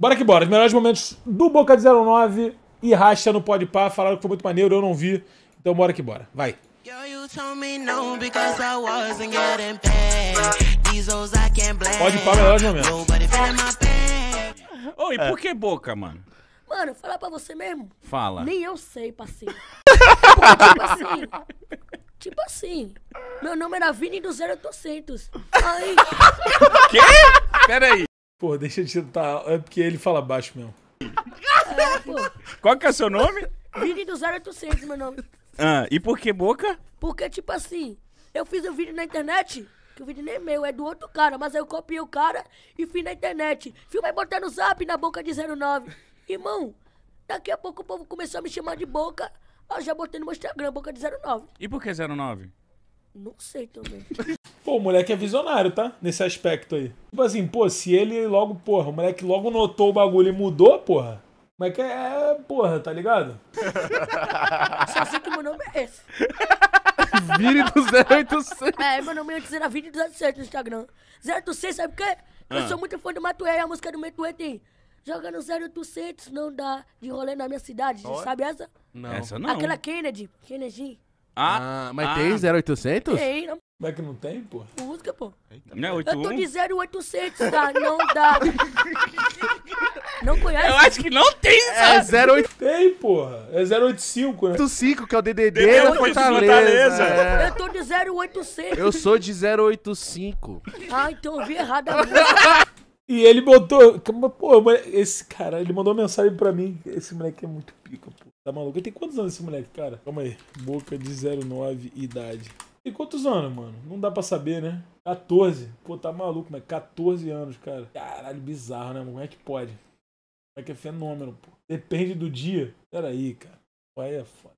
Bora que bora. Os melhores momentos do Boca de 09 e Racha no Pode Pá. Falaram que foi muito maneiro, eu não vi. Então bora que bora. Vai. Pode pá, melhores momentos. Ô, oh, e é. por que Boca, mano? Mano, falar pra você mesmo? Fala. Nem eu sei, parceiro. É tipo assim. Tipo assim. Meu nome era Vini do 0800. Aí. Quê? Peraí. Pô, deixa de tentar. É porque ele fala baixo mesmo. É, pô. Qual que é o seu nome? Vini do 0800, meu nome. Ah, e por que boca? Porque, tipo assim, eu fiz um vídeo na internet, que o vídeo nem é meu, é do outro cara, mas eu copiei o cara e fiz na internet. Filmei no zap na boca de 09. Irmão, daqui a pouco o povo começou a me chamar de boca, eu já botei no meu Instagram, boca de 09. E por que 09? Não sei também. Pô, o moleque é visionário, tá? Nesse aspecto aí. Tipo assim, pô, se ele logo, porra, o moleque logo notou o bagulho e mudou, porra. é que é, é, porra, tá ligado? Só sei que meu nome é esse. Vire do É, meu nome é antes era Vire do no Instagram. 0800, sabe por quê? Eu ah. sou muito fã do Matuei, a música do Matuê tem... Joga no 0800, não dá de rolê na minha cidade. Oh. Sabe essa? Não. Essa não. Aquela Kennedy. Kennedy. Ah, ah mas ah. tem 0800? Tem, não. Como é que não tem, pô? Música, pô. Eita, não é 81? Eu tô de 0800, dá, tá? não dá. não conhece? Eu acho que não tem, é sabe? É 08... Tem, porra. É 085, né? 85, que é o DDD DD é da Fortaleza. Fortaleza. É. Eu tô de 0800. Eu sou de 085. Ah, então eu vi errado a música. E ele botou... Pô, esse cara, ele mandou mensagem pra mim. Esse moleque é muito pica, pô. Tá maluco? Tem quantos anos esse moleque, cara? Calma aí. Boca de 09, idade. Tem quantos anos, mano? Não dá pra saber, né? 14. Pô, tá maluco, mas 14 anos, cara. Caralho, bizarro, né, mano? Como é que pode? Como é que é fenômeno, pô? Depende do dia. Pera aí, cara. Pai é foda.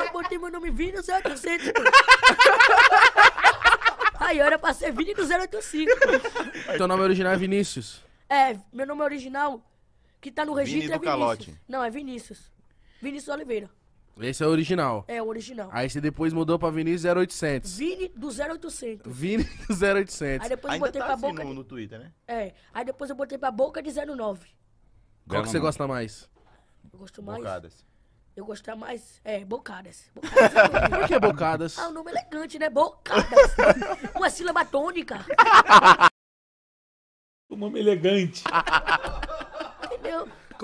Eu botei meu nome Vini no 0800, pô. Aí olha pra ser Vini no 085. Teu nome original é Vinícius? É, meu nome original que tá no registro Vini é Vinícius. Calote. Não, é Vinícius. Vinícius Oliveira. Esse é o original. É o original. Aí você depois mudou pra Vinícius 0800. Vini do 0800. Vini do 0800. Aí depois Ainda eu botei tá pra assim boca. no, no Twitter, né? É. Aí depois eu botei pra boca de 09. Qual que você gosta mais? Eu gosto mais. Bocadas. Eu gosto mais. É, bocadas. bocadas é Por que bocadas? Ah, o um nome elegante, né? Bocadas. Uma sílaba tônica. o nome elegante.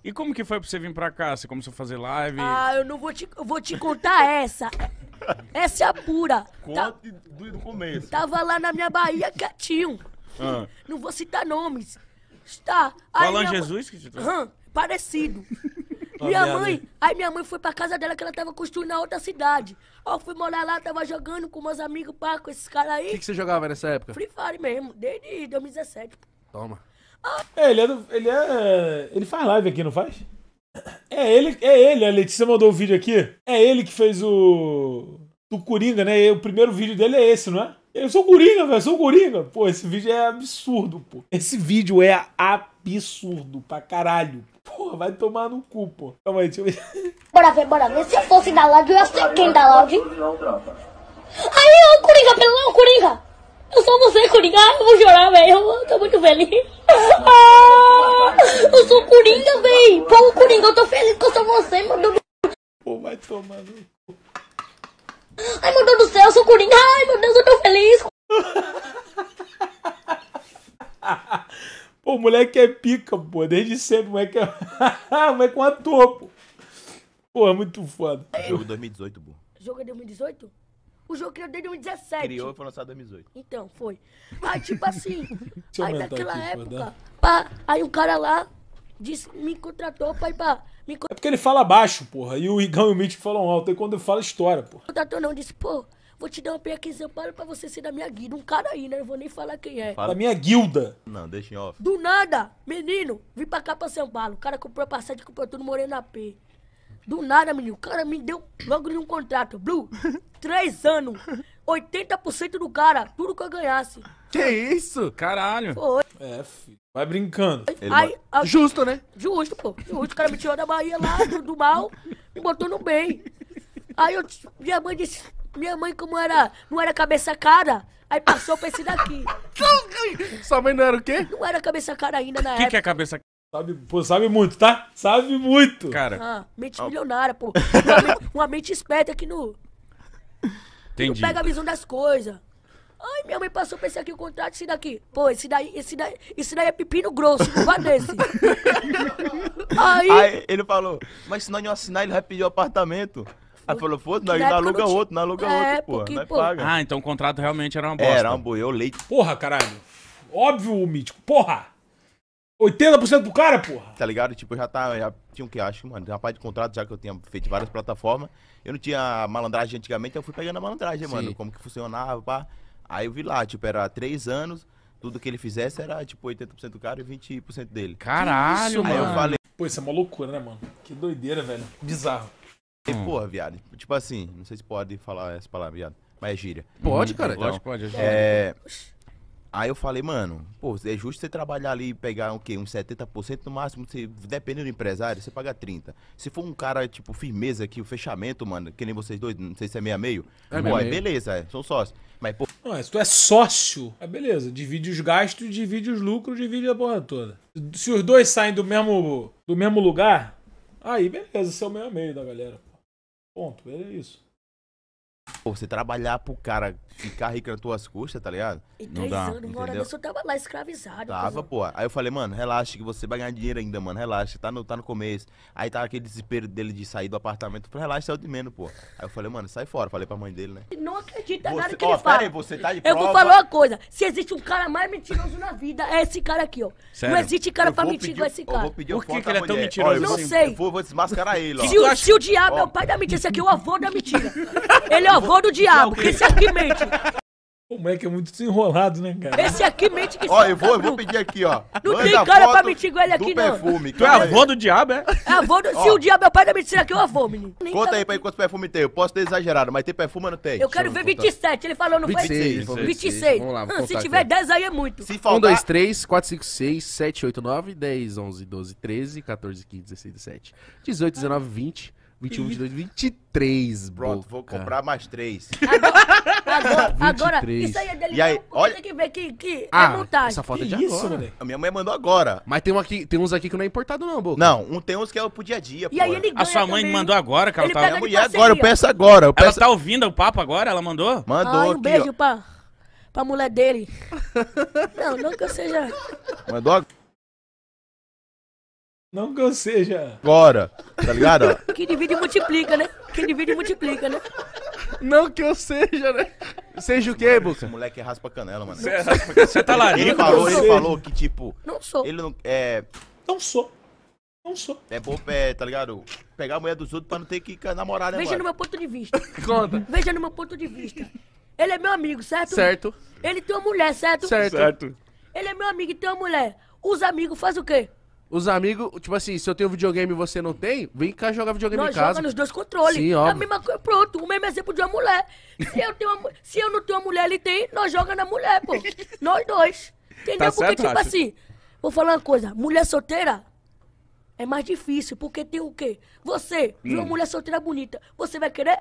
E como que foi pra você vir pra cá? Você começou a fazer live? Ah, eu não vou te, eu vou te contar essa. Essa é a pura. Conte tá, do, do começo. Tava lá na minha Bahia quietinho. Ah. Não vou citar nomes. Está. Falando Jesus que te trouxe? parecido. Minha mãe, aí minha mãe foi pra casa dela que ela tava construindo na outra cidade. Ó, fui morar lá, tava jogando com meus amigos, pá, com esses caras aí. O que, que, você jogava nessa época? Free Fire mesmo, desde 2017. Toma. É, ele é, do, ele é. Ele faz live aqui, não faz? É ele, é ele, a Letícia mandou o vídeo aqui. É ele que fez o. Do Coringa, né? o primeiro vídeo dele é esse, não é? Eu sou Coringa, velho, sou Coringa. Pô, esse vídeo é absurdo, pô. Esse vídeo é absurdo pra caralho. Porra, vai tomar no cu, pô. Calma aí, deixa eu ver. Bora ver, bora ver. Se eu fosse da Loud, eu ia ser quem da Loud? Aí, o Coringa, o Coringa! Eu sou você, Coringa. Eu vou chorar, velho. Eu tô muito feliz. Ah, eu sou Coringa, velho. Pô, Coringa, eu tô feliz que eu sou você, meu Deus do Pô, vai tomando. Ai, meu Deus do céu, eu sou Coringa. Ai, meu Deus, eu tô feliz. pô, o moleque é pica, pô. Desde sempre, moleque é. o moleque é um ator, pô. Pô, é muito foda. Jogo 2018, pô. Jogo é 2018? O jogo criou desde 2017. Criou e foi lançado em 2018. Então, foi. Aí, tipo assim, aí naquela aqui, época, pá, aí um cara lá disse, me contratou pra ir pra. Me... É porque ele fala baixo, porra. E o Igão e o Mítico falam alto. E quando eu falo, história, porra. Contratou não, disse, pô, vou te dar uma aqui em São Paulo pra você ser da minha guilda. Um cara aí, né? Eu vou nem falar quem é. Fala. Da minha guilda. Não, deixa em off. Do nada, menino, vim pra cá pra São Paulo. O cara comprou a passagem, comprou tudo, morei na P. Do nada, menino. O cara me deu logo de um contrato. Blue, três anos. 80% do cara, tudo que eu ganhasse. Que isso? Caralho. Foi. É, filho. Vai brincando. Aí, aí, assim, justo, né? Justo, pô. Justo. O cara me tirou da Bahia lá, do, do mal, me botou no bem. Aí eu, minha mãe disse, minha mãe, como era, não era cabeça cara, aí passou pra esse daqui. Sua mãe não era o quê? Não era cabeça cara ainda na que época. O que é cabeça Sabe, pô, sabe muito, tá? Sabe muito. Cara. Ah, mente milionária, pô. Uma mente, uma mente esperta aqui no Entendi. Não pega a visão das coisas. Ai, minha mãe passou pra esse aqui o contrato, esse daqui. Pô, esse daí, esse daí, esse daí é pepino grosso, não vai nesse. Aí... Aí... ele falou, mas se nós não assinar, ele vai pedir o um apartamento. Aí falou, foda se não aluga outro, não aluga é, outro, pô. Porque, é pô. Paga. Ah, então o contrato realmente era uma bosta. Era uma boia, eu leite. Porra, caralho. Óbvio, o mítico. Porra! 80% pro cara, porra. Tá ligado? Tipo, eu já, tá, já tinha o que acho, mano. rapaz uma parte de contrato já que eu tinha feito várias plataformas. Eu não tinha malandragem antigamente, então eu fui pegando a malandragem, Sim. mano. Como que funcionava, pá. Aí eu vi lá, tipo, era três anos, tudo que ele fizesse era, tipo, 80% do cara e 20% dele. Caralho, isso, mano. Aí eu falei... Pô, isso é uma loucura, né, mano? Que doideira, velho. Bizarro. E, hum. porra, viado. Tipo assim, não sei se pode falar essa palavra, viado. Mas é gíria. Pode, uhum. cara. Então, pode, pode. É... é Aí eu falei, mano, pô, é justo você trabalhar ali e pegar o quê? Uns 70% no máximo, você, dependendo do empresário, você paga 30%. Se for um cara, tipo, firmeza aqui, o fechamento, mano, que nem vocês dois, não sei se é meio a meio, é pô, é beleza, é, sou sócio. Mas, pô. Não, se tu é sócio, é beleza. Divide os gastos, divide os lucros, divide a porra toda. Se os dois saem do mesmo, do mesmo lugar, aí beleza, você é o meio a meio da galera. Ponto, é isso. Pô, você trabalhar pro cara ficar rico nas tuas custas, tá ligado? E três dá, anos, uma hora dessa eu tava lá escravizado. Tava, pô. Aí eu falei, mano, relaxa que você vai ganhar dinheiro ainda, mano. Relaxa, tá no, tá no começo. Aí tava tá aquele desespero dele de sair do apartamento. Eu falei, relaxa, saiu é de menos, pô. Aí eu falei, mano, sai fora. Falei pra mãe dele, né? Não acredita você... nada que ele fala. Aí, você tá de prova. Eu vou falar uma coisa. Se existe um cara mais mentiroso na vida, é esse cara aqui, ó. Sério? Não existe cara pra mentir com esse cara. Eu vou pedir Por que, que ele é tão mentiroso? não sei. Eu vou, desmascarar ele, ó. Se, o diabo é o pai da mentira, esse aqui é o avô da mentira. Ele é o avô cor do é diabo, que esse aqui mente. O moleque é, é muito desenrolado, né, cara? Esse aqui mente que Ó, eu vou, eu vou pedir aqui, ó. Não tem cara pra foto mentir com ele do aqui, não. perfume. Tu é Calma aí. avô do diabo, é? É avô do... Se o diabo é o pai da medicina aqui, eu avô, menino. Nem Conta aí pra mim quantos perfumes tem. Eu posso ter exagerado, mas tem perfume ou não tem? Eu quero ver 27, ele falou, não foi? 26, 26. 26. Vamos lá, vou Ah, Se tiver 10 aí é muito. Se 1, 2, 3, 4, 5, 6, 7, 8, 9, 10, 11, 12, 13, 14, 15, 16, 17, 18, 19, 20, 21, 22, 23. Pronto, vou comprar mais três. Agora, agora 23. isso aí é dele. E aí, olha... Tem que ver que, que é ah, montagem. essa foto é de isso, agora. A minha mãe mandou agora. Mas tem, um aqui, tem uns aqui que não é importado não, Boca. Não, um, tem uns que é pro dia a dia, E pô. aí ele A sua mãe também. mandou agora, cara. Ele Ela, pega tá... Mulher agora, eu peço agora. Eu Ela tá ouvindo o papo agora? Ela mandou? Mandou Ai, um aqui, beijo ó. pra, pra mulher dele. não, não que eu seja... Mandou agora. Não que eu seja. Agora, tá ligado? Quem divide multiplica, né? Quem divide multiplica, né? Não que eu seja, né? Seja o quê, Boca? Esse moleque é raspa canela, mano. Você é tá lá, Ele falou, ele falou que, tipo. Não sou. Ele não. É. Não sou. Não sou. É bom, é, tá ligado? Pegar a mulher dos outros pra não ter que namorar, né, Veja mano? no meu ponto de vista. Conta. Veja no meu ponto de vista. Ele é meu amigo, certo? Certo. Ele tem uma mulher, certo? Certo. certo. Ele é meu amigo e tem uma mulher. Os amigos fazem o quê? Os amigos, tipo assim, se eu tenho videogame e você não tem, vem cá jogar videogame Nós em casa. Nós nos dois controles. Sim, é óbvio. A mesma coisa, pronto, o mesmo exemplo de uma mulher. Se eu, tenho uma, se eu não tenho uma mulher, ele tem, nós joga na mulher, pô. nós dois. Entendeu? Tá porque, certo, tipo acho. assim, vou falar uma coisa, mulher solteira é mais difícil, porque tem o quê? Você, hum. uma mulher solteira bonita, você vai querer?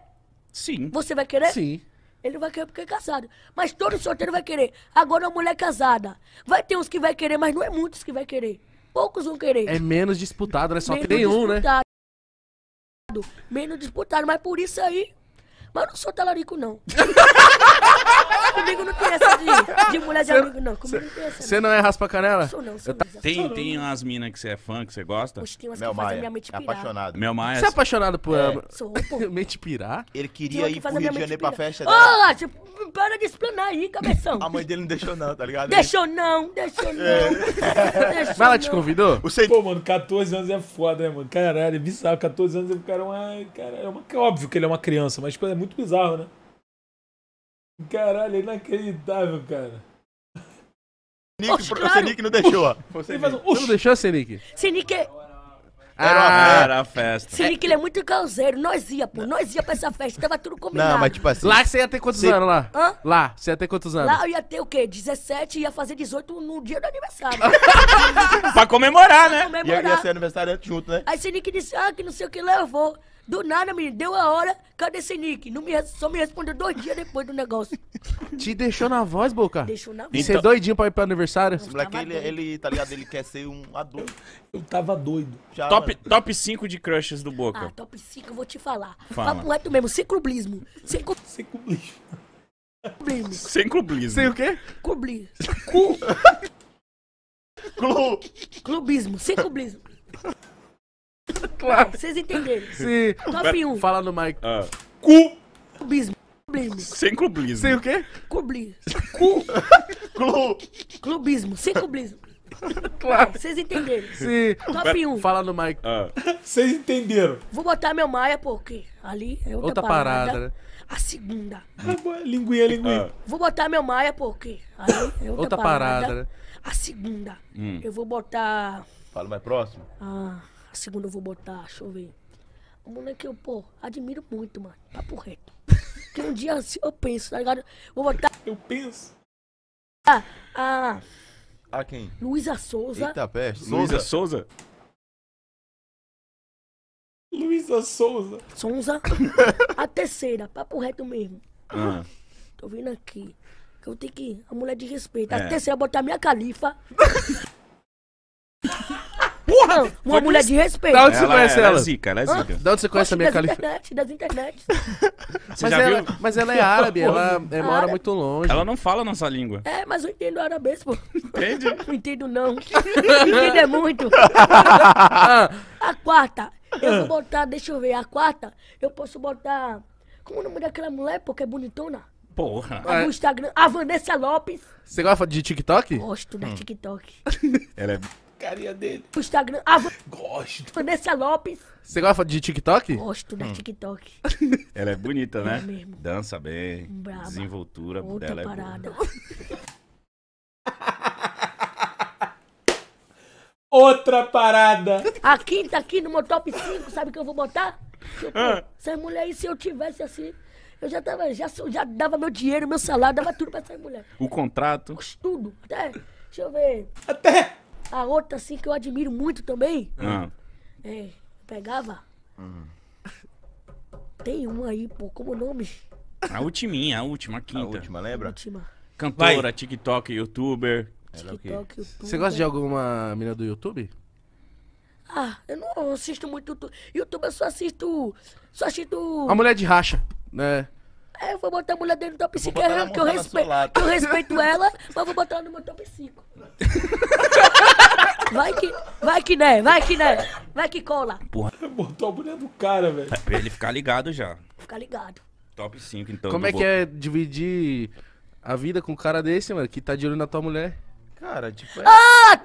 Sim. Você vai querer? Sim. Ele vai querer porque é casado. Mas todo solteiro vai querer. Agora, uma mulher casada. Vai ter uns que vai querer, mas não é muitos que vai querer poucos vão querer. É menos disputado, né? Só menos tem um, né? Menos disputado, mas por isso aí. Mas eu não sou talarico, não. Comigo não tem essa de, de mulher de cê, amigo, não. Comigo cê, não tem essa. Você não. não é raspa canela? Sou não, sou Tem, tem umas minas que você é fã, que você gosta? Poxa, tem umas Mel que fazem minha mente é pirar. É apaixonado. Mel Maia. Você é apaixonado por... É. Sou, pô. mente pirar? Ele queria ir pro Rio de Janeiro pra festa dela. Ô, para de explanar aí, cabeção. A mãe dele não deixou não, tá ligado? Deixou não, deixou não. Mas é. ela te convidou? Pô, mano, 14 anos é foda, né, mano? Caralho, é bizarro. 14 anos ele cara é uma... Cara, é uma... Óbvio que ele é uma criança, mas tipo, é muito bizarro, né? Caralho, é inacreditável, cara. Nick, Oxe, claro. O Senik não deixou. Você um, não deixou, Senik? Senik é... Era, a ah. festa. Senic, ele é muito causeiro. Nós ia, pô. Nós ia pra essa festa. Tava tudo combinado. Não, mas tipo assim... Lá você ia ter quantos anos, lá? Hã? Lá, você ia ter quantos anos? Lá eu ia ter o quê? 17 ia fazer 18 no dia do aniversário. pra comemorar, né? Pra comemorar. Ia, ia ser aniversário junto, né? Aí Senik disse, ah, que não sei o que levou. Do nada, menino, deu a hora, cadê esse nick? Não me, só me respondeu dois dias depois do negócio. Te deixou na voz, Boca? Deixou na voz. Então, Você é doidinho pra ir pro aniversário? Esse moleque, ele, ele, tá ligado, ele quer ser um adulto. Eu tava doido. Já, top, top 5 de crushes do Boca. Ah, top 5, eu vou te falar. Fala. Papo reto mesmo, sem clubismo. Sem, sem clubismo. Sem clubismo. Sem o quê? Clubismo. Cu... Clu... Clubismo, sem clubismo claro. Vocês entenderam. Sim. Top 1. Fala no Mike. Cu. Ah. Clubismo. Sem clubismo. Sem o quê? Clubismo. Cu. Clu. Clubismo. Sem clubismo. Claro. Vocês entenderam. Sim. Top 1. Fala no Mike. Vocês entenderam. Vou botar meu Maia, porque ali é outra, outra parada. parada né? A segunda. Tá é linguinha, é linguinha. Ah. Vou botar meu Maia, porque ali é outra, outra parada. parada né? A segunda. Hum. Eu vou botar... Fala mais próximo. Ah... A segunda eu vou botar, deixa eu ver. O moleque eu, pô, admiro muito, mano. Papo reto. Que um dia assim eu penso, tá ligado? Vou botar. Eu penso. a ah, a A quem? Luísa Souza. Eita, peste. Luísa Souza? Luísa Souza. Souza. a terceira, papo reto mesmo. Ah. Tô vindo aqui. Que eu tenho que. A mulher de respeito. É. A terceira botar minha califa. Não, uma mulher de respeito. Da onde você conhece ela? É, ela é zica, ela é ah, zica. Da onde você conhece a minha califa? internet, das internet. Você mas, já ela, viu? mas ela é árabe, ela é, mora árabe. muito longe. Ela não fala a nossa língua. É, mas eu entendo árabe, pô. Entende? Não entendo, não. Entendo é muito. a quarta, eu vou botar, deixa eu ver, a quarta, eu posso botar. Como o nome daquela mulher, porque é bonitona? Porra. no é. Instagram, a Vanessa Lopes. Você gosta de TikTok? Gosto da hum. TikTok. ela é carinha dele. O Instagram. Ah, Gosto. Vanessa Lopes. Você gosta de TikTok? Gosto da hum. TikTok. Ela é bonita, né? É mesmo. Dança bem. Brava. Desenvoltura Outra dela parada. é boa. Outra parada. A quinta aqui no meu top 5, sabe o que eu vou botar? Ah. Essa mulher, aí, se eu tivesse assim, eu já tava, já, já dava meu dinheiro, meu salário, dava tudo pra essa mulher. O contrato? Tudo. Até, deixa eu ver. Até a outra, assim, que eu admiro muito também. Uhum. É, pegava. Uhum. Tem uma aí, pô, como nome? A ultiminha, a última, a quinta. A última, lembra? Última. Cantora, Vai. TikTok, youtuber. TikTok, youtuber. Você gosta de alguma menina do YouTube? Ah, eu não assisto muito YouTube. YouTube eu só assisto. Só assisto. A mulher de racha, né? É, eu vou botar a mulher dentro do top 5, é que, eu, respe... eu respeito ela, mas vou botar ela no meu top 5. Vai que, vai que né, vai que né, vai que cola. Porra. Botou a mulher do cara, velho. É, pra ele ficar ligado já. Ficar ligado. Top 5, então. Como é que é dividir a vida com um cara desse, mano, que tá de olho na tua mulher? Cara, tipo. É... Ah!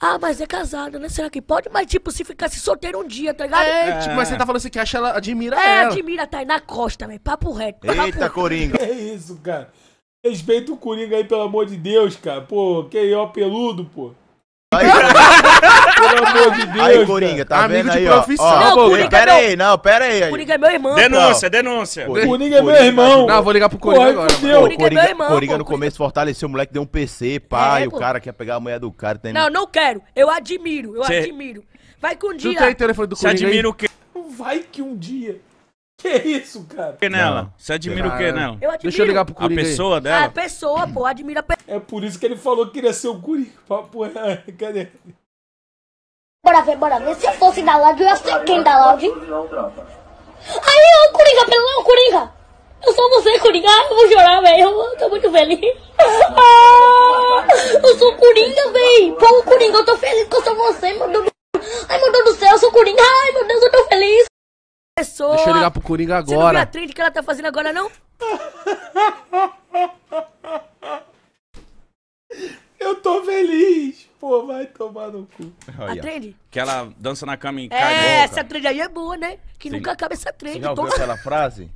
Ah, mas é casada, né? Será que pode? Mas, tipo, se ficasse solteiro um dia, tá ligado? É, é. tipo, mas você tá falando assim que acha ela, admira é, ela. É, admira tá aí na Costa, velho. Papo reto. Papo Eita, reto. Coringa. É isso, cara. Respeita o Coringa aí, pelo amor de Deus, cara. Pô, que ó peludo, pô. pelo amor de Deus. Aí, Coringa, tá Amigo vendo de aí, profissão. ó. Não, ó Coringa pera é meu... aí, não, pera aí. Coringa é meu irmão. Denúncia, denúncia. Coringa, Coringa é meu irmão. Não, vou ligar pro Coringa Porra, agora. Coringa, Coringa, é meu irmão. Coringa no começo fortaleceu, o moleque deu um PC, é, pai, é, o cara quer pegar a mulher do cara. Tem... Não, não quero. Eu admiro, eu Cê... admiro. Vai que um dia... Tu tem telefone do Coringa Você admira o quê? Vai que um dia... Que isso, cara? Que nela? Você admira o que nela? Eu admiro. Deixa eu ligar pro Coringa. A pessoa aí. dela? A pessoa, pô, admira a pessoa. É por isso que ele falou que queria ser o Coringa. Papo, cadê? Bora ver, bora ver. Se eu fosse da Loud, eu ia ser quem da Loud? Aí, ô Coringa, pelo amor, Coringa! Eu sou você, Coringa. eu vou chorar, velho. Eu tô muito feliz. Ah, eu sou Coringa, velho. Pô, Coringa, eu tô feliz que eu sou você, meu Deus do Ai, meu Deus do céu, eu sou Coringa. Ai, meu Deus, eu tô feliz pessoa. Deixa eu ligar pro Coringa agora. Você não viu a trend que ela tá fazendo agora, não? Eu tô feliz. Pô, vai tomar no cu. A trend? Que ela dança na cama e é, cai É, essa trend aí é boa, né? Que Sim. nunca acaba essa trend. Você já ouviu aquela frase?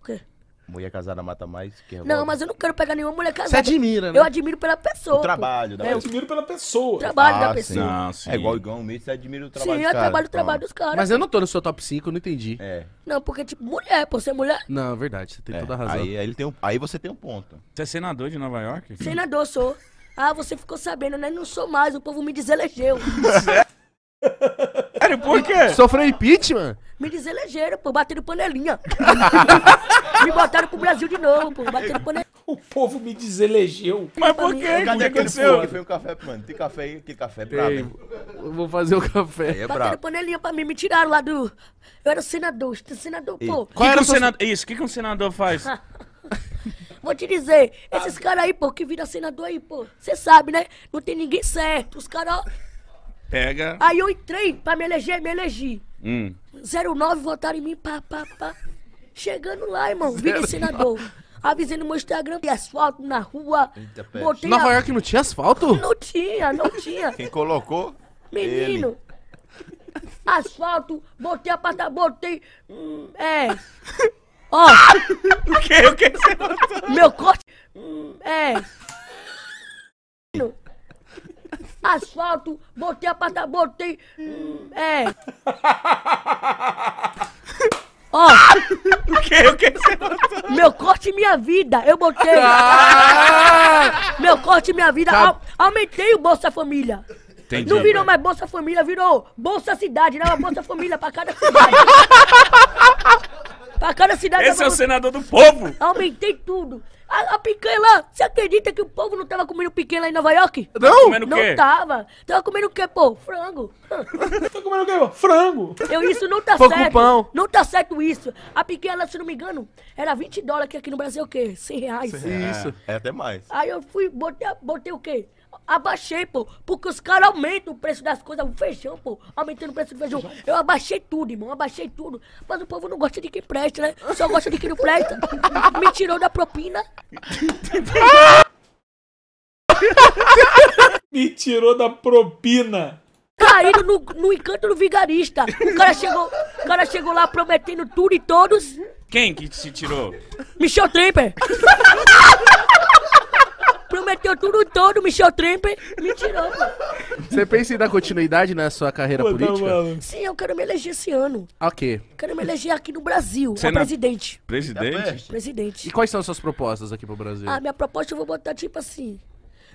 O quê? Mulher casada mata mais que revolta. Não, mas eu não quero pegar nenhuma mulher casada. Você admira, né? Eu admiro pela pessoa. O trabalho, da Eu admiro pela pessoa. O trabalho ah, da pessoa. Sim. Não, sim. É igual o Igão mesmo, você admira o trabalho Sim, eu trabalho o trabalho dos caras. Mas eu não tô no seu top 5, eu não entendi. É. Não, porque, tipo, mulher, por ser mulher. Não, é verdade, você tem É, toda a razão. Aí, aí ele tem um- aí você tem um ponto. Você é senador de Nova York? Senador sou. Ah, você ficou sabendo, né? Não sou mais, o povo me deselegeu. Sério, por quê? Sofreu impeachment? Me deselegeram, pô, bateram panelinha. me botaram pro Brasil de novo, pô, bateram panelinha. O povo me deselegeu. Mas por quê? Cadê aquele seu? Que foi um café, mano. Tem café aí, que café é brabo. hein? Eu vou fazer o café. é Bateram brabo. panelinha pra mim, me tiraram lá do... Eu era senador, senador, pô. Qual era o senador? Isso, o que, que um senador faz? Vou te dizer, esses caras aí, pô, que viram senador aí, pô. Você sabe, né? Não tem ninguém certo. Os caras, Pega. Aí eu entrei pra me eleger, me elegi. Hum. 09 votaram em mim, pá, pá, pá. Chegando lá, irmão, vira senador. Avisei no meu Instagram, tem asfalto na rua. Eita, Nova a... York não tinha asfalto? Não tinha, não tinha. Quem colocou? Menino. Ele. Asfalto, botei a pata, botei. Hum, é. Ó. o que? O que você botou? Meu corte. Hum, é asfalto, botei apartamento, botei. Hum, é. Ó. O que? O que você botou? Meu corte minha vida, eu botei. Ah! Meu corte minha vida, Tá. aumentei o Bolsa Família. Entendi. Não virou mais Bolsa Família, virou Bolsa Cidade, não né? Bolsa Família pra cada cidade. pra cada cidade. Esse é o senador do povo. Aumentei tudo. A, a picanha lá, você acredita que o povo não tava comendo picanha lá em Nova York? Não? Comendo não quê? tava. Tava comendo o quê, pô? Frango. Tava tá comendo o quê, pô? Frango. Eu, isso não tá Pô com certo. pão. Não tá certo isso. A picanha lá, se não me engano, era 20 dólares, que aqui no Brasil é o quê? 100 reais. Isso. É, é até mais. Aí eu fui, botei, botei o quê? abaixei, pô. Porque os caras aumentam o preço das coisas, o feijão, pô. Aumentando o preço do feijão. Eu abaixei tudo, irmão, abaixei tudo. Mas o povo não gosta de quem presta, né? Só gosta de quem não presta. Me tirou da propina. Me tirou da propina Caindo no, no, encanto do vigarista. O cara chegou, o cara chegou lá prometendo tudo e todos. Quem que te tirou? Michel Tremper. Prometeu tudo todo, Michel Tremper. Mentirão, mano. Você pensa em dar continuidade na sua carreira Pô, política? mano. Sim, eu quero me eleger esse ano. Ah, ok. Quero me eleger aqui no Brasil, Você na- presidente. Presidente? Presidente. E quais são as suas propostas aqui pro Brasil? Ah, minha proposta eu vou botar tipo assim.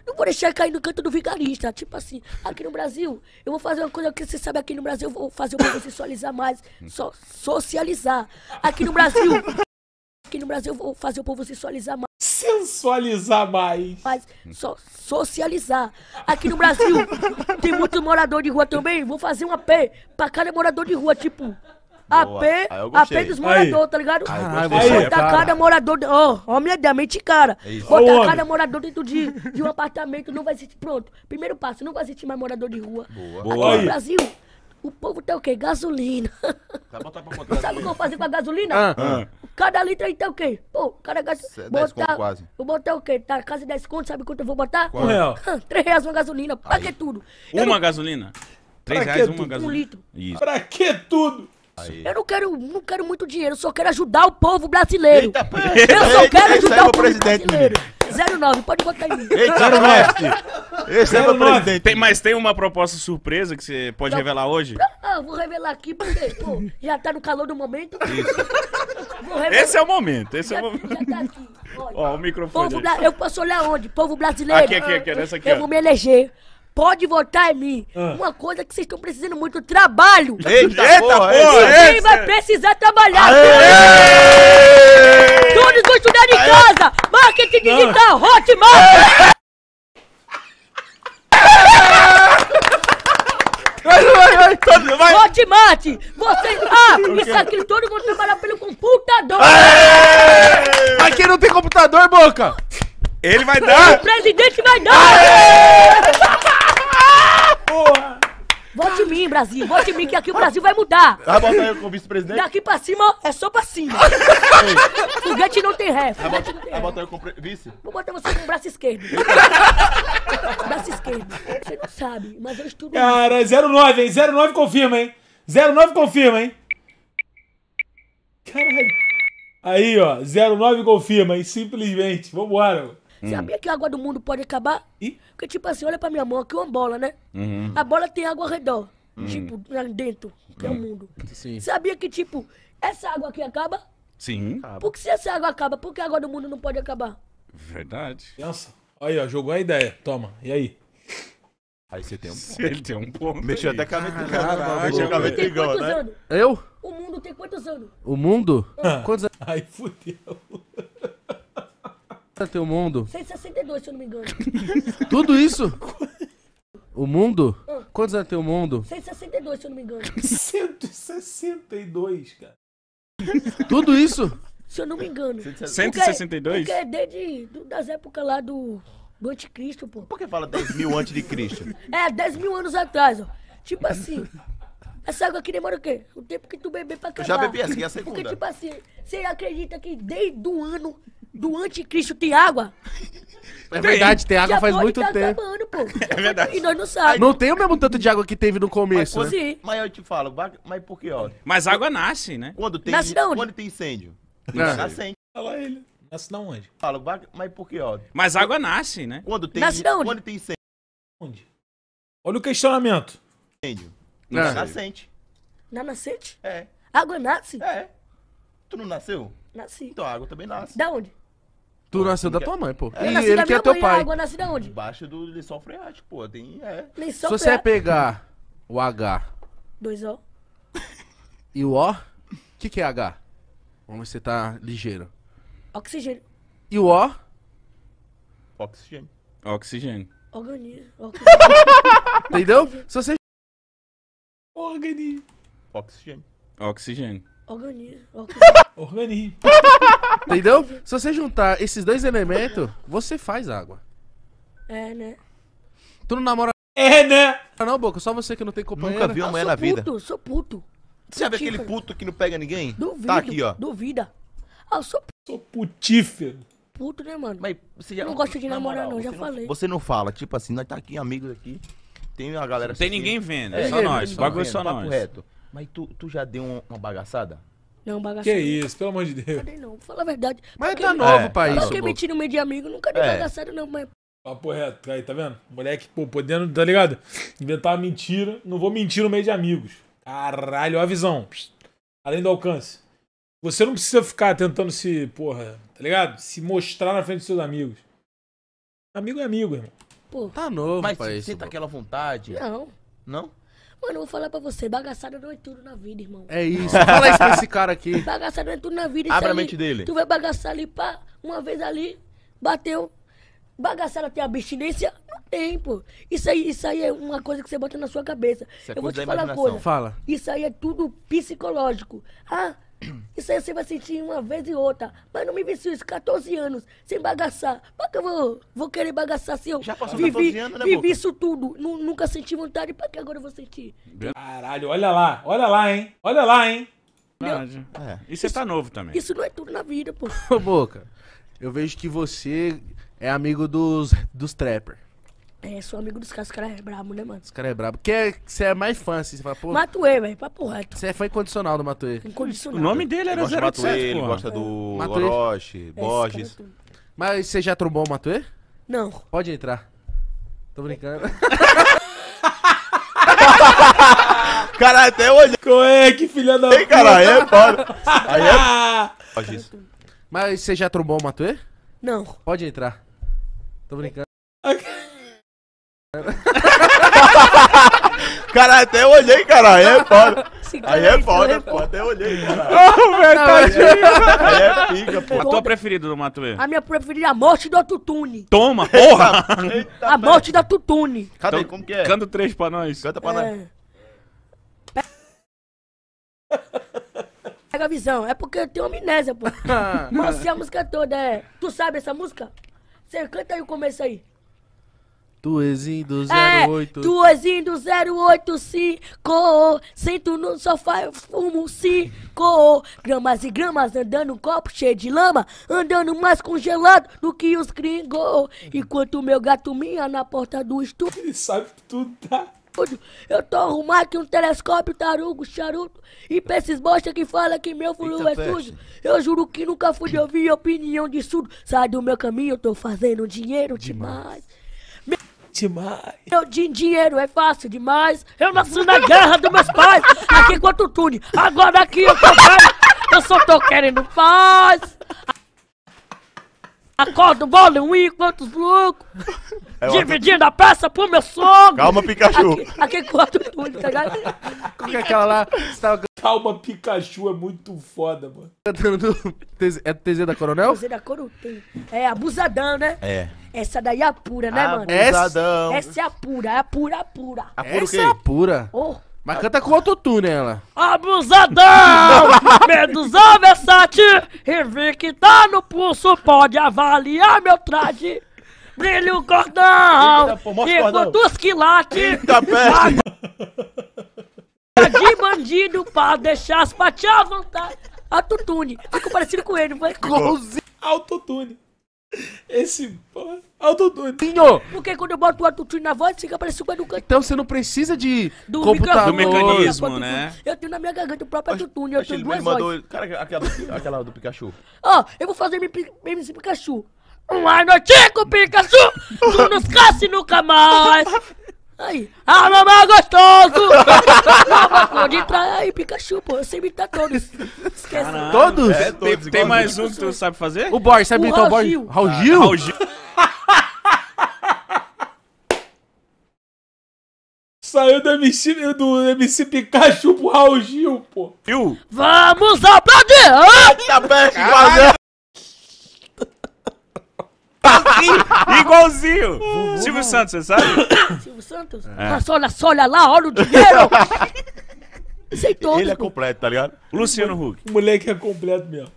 Não vou deixar cair no canto do vigarista. Tipo assim, aqui no Brasil, eu vou fazer uma coisa que você sabe aqui no Brasil, eu vou fazer o coisa sexualizar mais, só socializar. Aqui no Brasil, aqui no Brasil eu vou fazer o povo sensualizar mais. Sensualizar mais. Mas so, socializar. Aqui no Brasil tem muito morador de rua também. Vou fazer um AP pra cada morador de rua, tipo. AP, AP ah, dos moradores, tá ligado? Caralho, Botar cada morador. Ó, oh, homem ideia, mente, cara. É botar cada morador dentro de, de um apartamento, não vai existir. Pronto. Primeiro passo, não vai existir mais morador de rua. Boa. Aqui Boa. no Brasil. O povo tem tá o quê? Gasolina. Sabe o que eu vou fazer com a gasolina? Ah, ah. Cada litro então o quê? Pô, cada gasta. É botar, quase. Vou botar o quê? Tá, quase dez 10 conto, sabe quanto eu vou botar? Um real. Três reais uma gasolina. Pra Aí. que tudo? Uma gasolina? Três reais uma tudo? gasolina. Um litro. Isso. Pra que tudo? Aí. Eu não quero, não quero muito dinheiro, eu só quero ajudar o povo brasileiro. Eita, eu só quero ajudar é o povo brasileiro. 09, pode botar aí. Ei, 09! Esse é meu presidente. Tem, mas tem uma proposta surpresa que você pode Não. revelar hoje? Ah, vou revelar aqui porque, pô, já tá no calor do momento. Revelar... Esse é o momento, esse já, é o tá momento. Já tá aqui. Olha, Ó, o microfone. Povo, aí. eu posso olhar onde? Povo brasileiro. Aqui, aqui, aqui, ah, nessa aqui. Eu ó. vou me eleger pode votar em mim. Ah. Uma coisa que vocês estão precisando muito, trabalho. Eita, eita porra, Ninguém vai precisar trabalhar. Todos vão estudar de Aê! casa. Marketing Não. digital, Hotmart. Vai, vai, vai, vai. Hotmart, vocês... Ah, isso aqui todo mundo trabalhar pelo computador. Aqui Mas quem não tem computador, Boca? Ele vai dar. O presidente vai dar. Aê! Porra! Vote em mim, Brasil. Vote em mim que aqui o Brasil vai mudar. Vai tá botar tá eu como vice-presidente? Daqui pra cima é só pra cima. Ei. Foguete não tem ré. Vai botar, botar eu como vice? Vou botar você com o braço esquerdo. braço esquerdo. Você não sabe, mas eu estudo. Cara, 09, hein? 09 confirma, hein? 09 confirma, hein? Caralho. Aí, ó. 09 confirma, hein? Simplesmente. Vambora, mano. Hum. Sabia que a água do mundo pode acabar? E? Porque, tipo assim, olha pra minha mão aqui, uma bola, né? Uhum. A bola tem água ao redor. Uhum. Tipo, lá dentro, que é o hum. mundo. Sim. Sabia que, tipo, essa água aqui acaba? Sim. Por que se essa água acaba, por que a água do mundo não pode acabar? Verdade. Nossa, aí, ó, jogou a ideia. Toma, e aí? Aí você tem um ponto. Ele tem um ponto. Mexeu até com a mente igual, né? Anos? Eu? O mundo tem quantos anos? O mundo? Ah, quantos anos? Aí fudeu. Tá, teu mundo? 162, se eu não me engano. Tudo isso? O mundo? Ah. Quantos anos teu mundo? 162, se eu não me engano. 162, cara. Tudo isso? Se eu não me engano. 162? Porque, porque é desde das épocas lá do, do anticristo, pô. Por que fala 10 mil antes de Cristo? É, 10 mil anos atrás, ó. Tipo assim, essa água aqui demora o quê? O tempo que tu beber pra acabar. Eu já bebi essa é a segunda. Porque, tipo assim, você acredita que desde o ano do anticristo água. É verdade, tem água faz muito tá tempo. Acabando, pô. É verdade. E nós não sabemos. Não tem o mesmo tanto de água que teve no começo, mas, né? Sim. Mas eu te falo, mas por quê, ó? Mas água nasce, né? Quando tem, nasce onde? quando tem incêndio. É. Nasce. Olha ele. Nasce da onde? Falo, mas por quê, ó? Mas água nasce, né? Quando tem, nasce da onde? Quando tem incêndio. Onde? Olha o questionamento. Incêndio. É. Na nascente. Na nascente? É. Água nasce? É. Tu não nasceu? Nasci. Então a água também nasce. Da onde? Tu nasceu da tua mãe, pô. É. E ele que é minha teu mãe, pai. Água nasce da onde? Embaixo do lençol freático, pô. Tem, é. Se você pegar o H Dois O. e o O, o que, que é H? Vamos ver se você tá ligeiro. Oxigênio. E o O, Oxigênio. Oxigênio. Organismo. Oxigênio. entendeu? Se você Organismo. Oxigênio. Oxigênio. Organismo. Oxigênio. Organismo. Entendeu? Se você juntar esses dois elementos, você faz água. É, né? Tu não namora. É, né? Não, Boca, só você que não tem companheiro. Nunca vi uma mulher na vida. Eu sou puto, Você Sabe aquele puto que não pega ninguém? Duvido. Tá aqui, ó. Duvida. Ah, eu sou puto. Sou putífero. Puto, né, mano? Mas você já. Não gosta de namorar, não, já falei. Você não fala, tipo assim, nós tá aqui, amigos aqui. Tem a galera. Não tem ninguém vendo, é, é só é, nós. O bagulho é só nós. Mas tu, tu já deu uma bagaçada? Não, bagaceiro. Que isso, pelo amor de Deus. Cadê não? Fala a verdade. Mas tá novo é, pra isso. Porque me no meio de amigo, nunca dei é. bagaceiro, não, mas. Papo reto, aí, tá vendo? Moleque, pô, podendo, tá ligado? Inventar uma mentira, não vou mentir no meio de amigos. Caralho, olha a visão. Além do alcance. Você não precisa ficar tentando se, porra, tá ligado? Se mostrar na frente dos seus amigos. Amigo é amigo, irmão. Pô. Tá novo, Mas pai, você isso, tá aquela vontade? Não. Não? Mano, eu vou falar pra você, bagaçada não é tudo na vida, irmão. É isso. Fala isso pra esse cara aqui. Bagaçada não é tudo na vida. Abra a mente dele. Tu vai bagaçar ali, pá, uma vez ali, bateu. Bagaçada tem abstinência? Não tem, pô. Isso aí, isso aí é uma coisa que você bota na sua cabeça. Você é eu vou te falar uma coisa. Fala. Isso aí é tudo psicológico. Ah, isso aí você vai sentir uma vez e outra. Mas não me viciou isso, 14 anos, sem bagaçar. Pra que eu vou, vou querer bagaçar se eu Já passou vivi, anos, né, vivi boca? isso tudo? nunca senti vontade, pra que agora eu vou sentir? Caralho, olha lá, olha lá, hein? Olha lá, hein? Verdade. É. E você tá novo também. Isso não é tudo na vida, pô. Ô, Boca, eu vejo que você é amigo dos, dos trappers. É, sou amigo dos caras, os caras é brabo, né, mano? Os caras é brabo. Que é, você é mais fã, assim, você fala, pô... Matuê, velho, papo reto. É você é fã incondicional do Matuê. Incondicional. O nome dele era 07, Matuê, Ele gosta do é. Matuê. Orochi, Borges. Mas você já trombou o Matuê? Não. Pode entrar. Tô brincando. cara, até olhou. Qual é, que filha da puta. cara, aí é foda. Aí é... Borges. Mas você já trombou o Matuê? Não. Pode entrar. Tô brincando. cara, até olhei, cara. Aí é foda. Aí é né, foda, pô. Até olhei, cara. Oh, velho, tadinho. É aí é pica, pô. A tua preferida do Matuê? A minha preferida é a morte do Tutune. Toma, porra! Eita, a morte da Tutune. Cadê? Então, como que é? Canta três pra nós. Canta pra é... nós. Pega a visão. É porque eu tenho amnésia, pô. Não a música toda. É... Tu sabe essa música? Você canta aí o começo aí. Duezinho 08. É, do 08, cinco. Sento no sofá, eu fumo cinco. Gramas e gramas andando, copo cheio de lama. Andando mais congelado do que os gringos. Enquanto meu gato minha na porta do estúdio. Ele sabe tudo, tá? Eu tô arrumando que um telescópio, tarugo, charuto e pra esses bosta que fala que meu furo é sujo. Eu juro que nunca fui de ouvir opinião de surdo. Sai do meu caminho, eu tô fazendo dinheiro demais. demais. Demais. Eu de dinheiro é fácil demais. Eu nasci na guerra dos meus pais. Aqui quanto tune. Agora aqui eu tô bem. Eu só tô querendo paz. Acordo, bola um quantos loucos. É Dividindo a peça pro meu sogro. Calma, Pikachu. Aqui, aqui quanto tune, tá ligado? Como que é aquela lá? Calma, Pikachu é muito foda, mano. Tá é TZ da Coronel? TZ da Coronel. É, abusadão, né? É. Essa daí é a pura, né, mano? Abusadão. Essa é a pura, é a pura, a pura. A pura Essa é a pura. Oh. Mas canta com autotune ela. Abusadão! Medusa versátil! E que tá no pulso, pode avaliar meu traje. Brilho cordão! Eita, pô, e cordão. dos quilates! Eita, peste! tá de bandido pra deixar as patinhas à vontade. Autotune. Ficou parecido com ele, não foi? Golzinho. Autotune. Esse. Autotune. Senhor. Porque quando eu boto o autotune na voz, fica parecido com a do canto. Então você não precisa de do computador. Do mecanismo, né? Eu tenho na minha garganta o próprio autotune. Eu tenho duas mandou... vozes. Cara, aquela do, aquela do Pikachu. Ó, eu vou fazer MC Pikachu. Um ano tico, Pikachu! Tu nos casse nunca mais! Aí, ah, meu é gostoso! não, entrar aí, Pikachu, pô, eu sei imitar todos. Esquece. Caralho, todos? É, todos tem mais um que tu sabe fazer? O Boy, sabe o imitar o Boy? Raul Gil? Ah, Gil? Raul Gil. Saiu do MC, do MC Pikachu pro Raul Gil, pô. Viu? Vamos aplaudir! Eita, peste, Igualzinho! Igualzinho! Vovô, uhum. Silvio não. Santos, você sabe? Silvio Santos? É. olha só, olha lá, olha o dinheiro! sei todo. Ele é completo, tá ligado? Luciano Huck. O moleque é completo mesmo.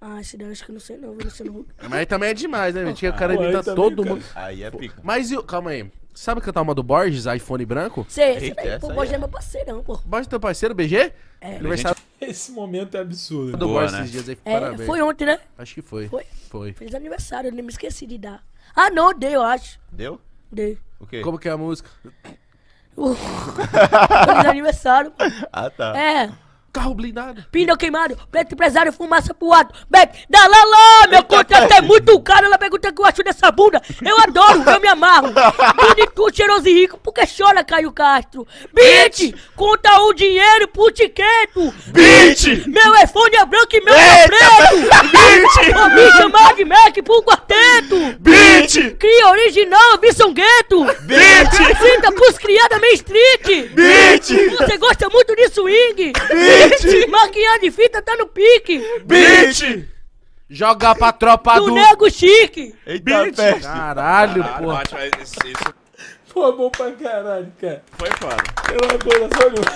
Ah, esse daí eu acho que não sei não, Luciano Huck. Mas aí também é demais, né, gente? o cara imita todo mundo. Aí é pica. Mas e o... Calma aí. Sabe cantar uma do Borges, iPhone branco? Sei, esse daí, pô, o Borges é. é meu parceirão, pô. Borges é teu parceiro, BG? É. Aniversário Esse momento é absurdo. do Boa, Borges né? esses dias aí, é, parabéns. foi ontem, né? Acho que foi. Foi? Foi. Feliz aniversário, eu nem me esqueci de dar. Ah, não, dei, eu acho. Deu? Dei. O quê? Como que é a música? Feliz aniversário, Ah, tá. É. Carro blindado. Pneu queimado, preto empresário, fumaça pro ato. Bebe, dá lá lá, meu contrato é muito caro. Ela pergunta o que eu acho dessa bunda. Eu adoro, eu me amarro. Bonito, cheiroso e rico, porque chora, Caio Castro. Bitch, conta o dinheiro pro tiqueto. Bitch, meu iPhone é branco e meu é preto. Bitch, vou me chamar de Mac pro quarteto. Bitch, cria original, Visson Gueto. Bitch, cita pros criados, é main street. Bitch, você gosta muito de swing. Bitch. Beat! Marquinhos de fita tá no pique! Beat! Joga pra tropa do. Do nego chique! Eita, Beat! Caralho, Caralho pô. Foi é bom pra caralho, cara. Foi foda. Pelo amor de Deus,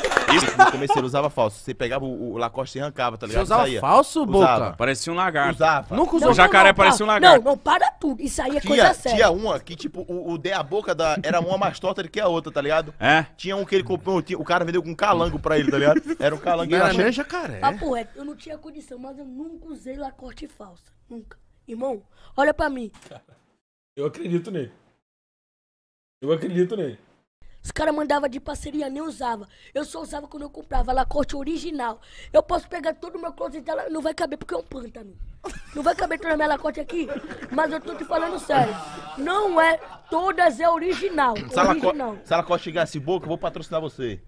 Isso, no começo ele usava falso. Você pegava o, o Lacoste e arrancava, tá ligado? Você usava Saía. falso, boca? Usava. Parecia um lagarto. Usava. Nunca usou. o jacaré não, parecia um lagarto. Não, não, para tudo. Isso aí é tinha, coisa séria. Tinha uma que, tipo, o, o de a boca da, era uma mais torta do que a outra, tá ligado? É. Tinha um que ele comprou, o cara vendeu com um calango pra ele, tá ligado? Era um calango. Era meio jacaré. Ah, porra, eu não tinha condição, mas eu nunca usei Lacoste falsa. Nunca. Irmão, olha pra mim. Cara, eu acredito nele. Eu acredito nele. Os caras mandavam de parceria, nem usava. Eu só usava quando eu comprava lá, corte original. Eu posso pegar todo o meu closet dela, não vai caber porque é um pântano. Não vai caber toda a minha lacoste aqui, mas eu tô te falando sério. Não é, todas é original. original. Se ela chegasse boca, eu vou patrocinar você.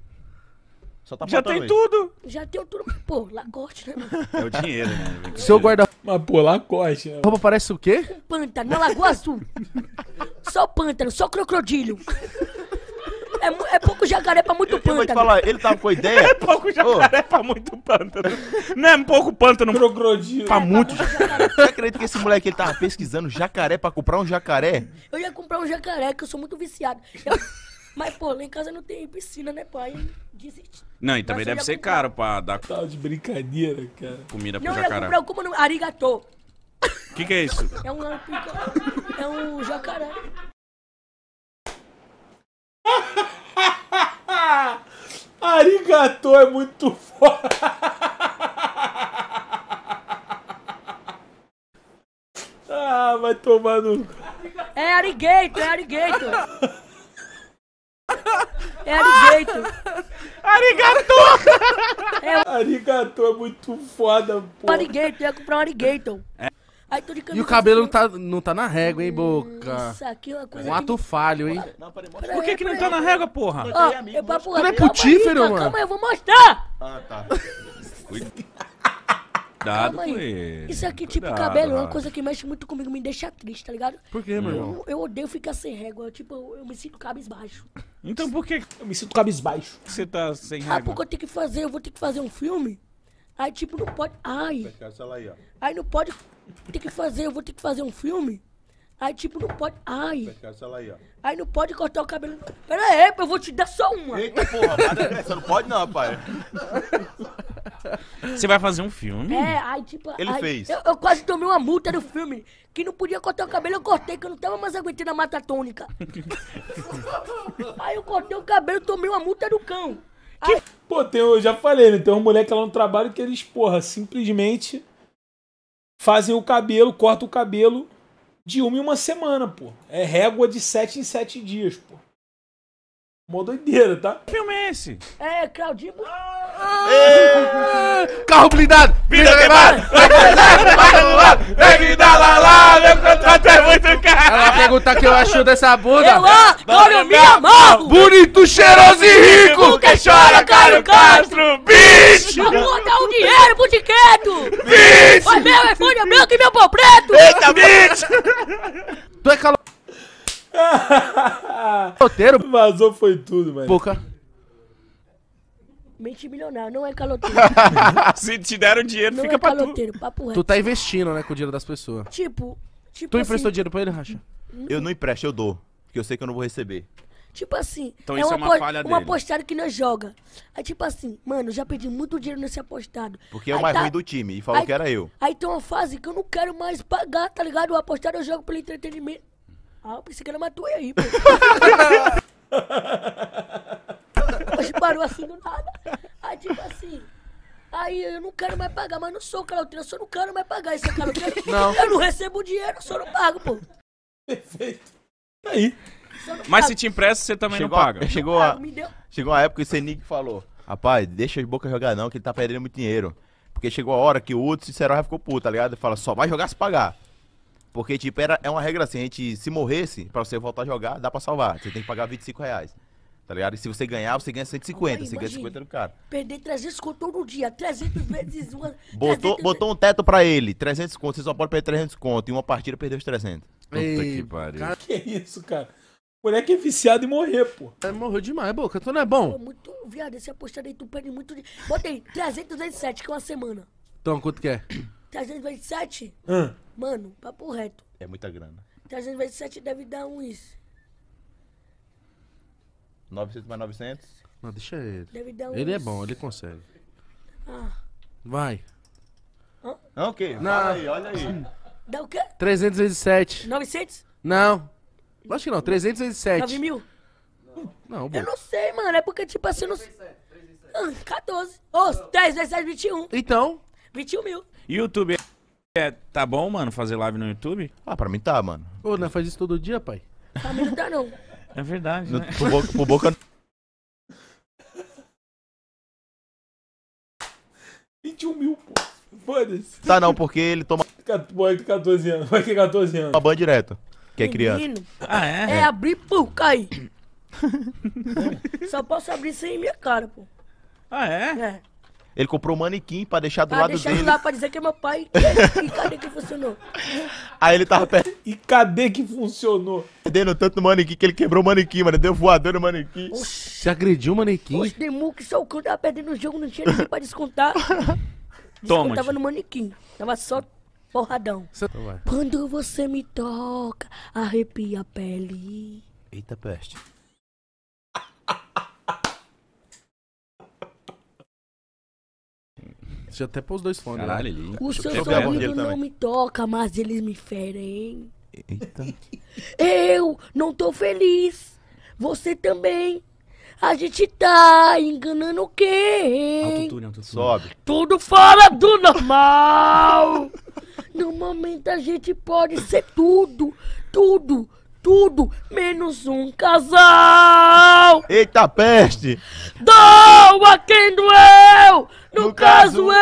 Só tá Já tem aí. tudo! Já tem tudo, mas, pô, Lacoste, né, mano? É o dinheiro, né? Seu guarda. Mas, pô, Lacoste, né? Roupa parece o quê? Um pântano, lagoa azul só pântano, só crocodilo. É, é, pouco jacaré pra muito pântano. Eu te falar, ele tava com a ideia. É pouco jacaré oh. pra muito pântano. Não é pouco pântano. Crocodilo. Pra é, muito jacaré. Você acredita que esse moleque ele tava pesquisando jacaré pra comprar um jacaré? Eu ia comprar um jacaré, que eu sou muito viciado. Eu... Mas, pô, lá em casa não tem piscina, né, pai? Desiste. Não, e também deve ser comprar. caro pra dar. Tá de brincadeira, cara. Comida pro jacaré. Não, eu ia comprar como no... arigatô. O que, que é isso? É um É um jacaré. Arigatô é muito foda. ah, vai tomar no. É arigato, é arigato. É arigato. Arigato. É... é muito foda, pô. Arigator, ia é comprar um arigato. É. Aí tô de camisa. E o cabelo assim. não tá, não tá na régua, hein, boca? Isso aqui é uma coisa. Um ato falho, hein? Não, peraí, mano. Por que, que não tá na régua, porra? Ó, eu papo Tu não é putífero, mano? Calma aí, eu vou mostrar! Ah, tá. Cuidado com ele. Isso aqui, tipo, Cuidado, cabelo é uma coisa que mexe muito comigo, me deixa triste, tá ligado? Por quê, meu irmão? Eu, eu odeio ficar sem régua, tipo, eu, eu me sinto cabisbaixo. Então por que Eu me sinto cabisbaixo. você tá sem Ah, régua? porque eu tenho que fazer, eu vou ter que fazer um filme. Aí, tipo, não pode. Ai. Aí, aí, não pode ter que fazer, eu vou ter que fazer um filme. Aí, tipo, não pode. Ai. Aí, aí, não pode cortar o cabelo. Pera aí, eu vou te dar só uma. Eita porra, você não pode não, pai. Você vai fazer um filme? É, aí tipo. Ele aí, fez. Eu, eu, quase tomei uma multa no filme. Que não podia cortar o cabelo, eu cortei, que eu não tava mais aguentando a mata tônica. aí eu cortei o cabelo, tomei uma multa do cão. Que, pô, tem, eu já falei, né? Tem um moleque lá no trabalho que eles, porra, simplesmente fazem o cabelo, cortam o cabelo de uma em uma semana, pô. É régua de sete em sete dias, pô. Mó doideira, tá? Que filme é esse? É, Claudinho. Ah, é. Carro blindado! Vida queimada! Vai Vai o que eu acho dessa bunda. Eu, ó, como eu me amarro. Bonito, cheiroso e rico. Nunca chora, Caio Castro, bicho. Vou botar um dinheiro pro tiqueto. Bicho. Foi meu iPhone é branco e meu pau preto. Eita, bicho. Tu é calor. Caloteiro? Vazou foi tudo, mano. Boca. Mente milionário, não é caloteiro. Se te deram dinheiro, não fica é pra tu. Papo reto. Tu tá investindo, né, com o dinheiro das pessoas. Tipo, tipo Tu assim, emprestou dinheiro pra ele, Racha? Eu não empresto, eu dou. Porque eu sei que eu não vou receber. Tipo assim, então é, isso uma, é uma falha dele. um apostado que nós joga. Aí tipo assim, mano, já perdi muito dinheiro nesse apostado. Porque é o mais tá, ruim do time e falou aí, que era eu. Aí tem uma fase que eu não quero mais pagar, tá ligado? O apostado eu jogo pelo entretenimento. Ah, eu pensei que era Matue aí, pô. Hoje parou assim do nada. Aí tipo assim. Aí eu não quero mais pagar, mas não sou caloteiro, eu só não quero mais pagar esse caloteiro. Não. Eu não recebo dinheiro, eu só não pago, pô. Perfeito. Tá aí. Mas se te empresta, você também chegou não paga. chegou, ah, a, chegou a época que o Senig falou: Rapaz, deixa as bocas jogar não, que ele tá perdendo muito dinheiro. Porque chegou a hora que o outro sincero já ficou puto, tá ligado? Ele fala: Só vai jogar se pagar. Porque, tipo, era, é uma regra assim: a gente, se morresse, pra você voltar a jogar, dá pra salvar. Você tem que pagar 25 reais. Tá ligado? E se você ganhar, você ganha 150. Aí, você ganha 50 do cara. Perder 300 conto todo dia. 300 vezes. Uma, botou, 300... botou um teto pra ele: 300 conto. Você só pode perder 300 conto. Em uma partida, perdeu os 300. Puta Ei, que pariu. Cara... Que é isso, cara? O moleque é viciado e morrer, pô. É, morreu demais, boca. Tu não é bom? Pô, muito, viado, esse apostado aí tu perde muito. De... Bota aí, 327, que é uma semana. Então, quanto que é? 327? Hã? Mano, papo reto. É muita grana. 327 deve dar uns. 900 mais 900? Não, deixa ele. Deve dar uns. Ele é bom, ele consegue. Ah. Vai. Hã? Ok, não. Olha aí, olha aí. Dá o quê? 300 vezes 7. 900? Não. Acho que não, 300 vezes 7. 9 mil? Não, bom. Eu não sei, mano. É porque, tipo assim, nos não 14. Ah, Ô, oh, vezes 7, 21. Então? 21 mil. YouTube é, é. Tá bom, mano, fazer live no YouTube? Ah, pra mim tá, mano. Ô, não faz isso todo dia, pai? Pra mim não dá, não. É verdade. No, né? pro, pro boca. 21 mil, pô. Foda-se. Tá não, porque ele toma. Boy de 14 anos, vai que 14 anos. Uma ban direto, que é criança. Ah, é? É, abrir, pô, cai. Só posso abrir sem minha cara, pô. Ah, é? É. Ele comprou um manequim pra deixar do pra lado deixar dele. Deixar lá pra dizer que é meu pai. E cadê que funcionou? Aí ele tava perto. E cadê que funcionou? Perdendo tanto manequim que ele quebrou o manequim, mano. Deu voador no manequim. Oxi. Se agrediu o manequim? Os demu que só o cu tava perdendo o jogo, não tinha ninguém pra descontar. Toma. Eu tava no manequim. Tava só porradão. Cê... Tá Quando você me toca, arrepia a pele. Eita peste. Você até pôs dois fones. Né? Caralho, ali. O seu eu não também. me toca, mas eles me ferem. Eita. Eu não tô feliz. Você também a gente tá enganando quem? Autotune, autotune. Sobe. Tudo fora do normal. No momento a gente pode ser tudo, tudo, tudo, menos um casal. Eita peste! Doa quem doeu, no, no caso, caso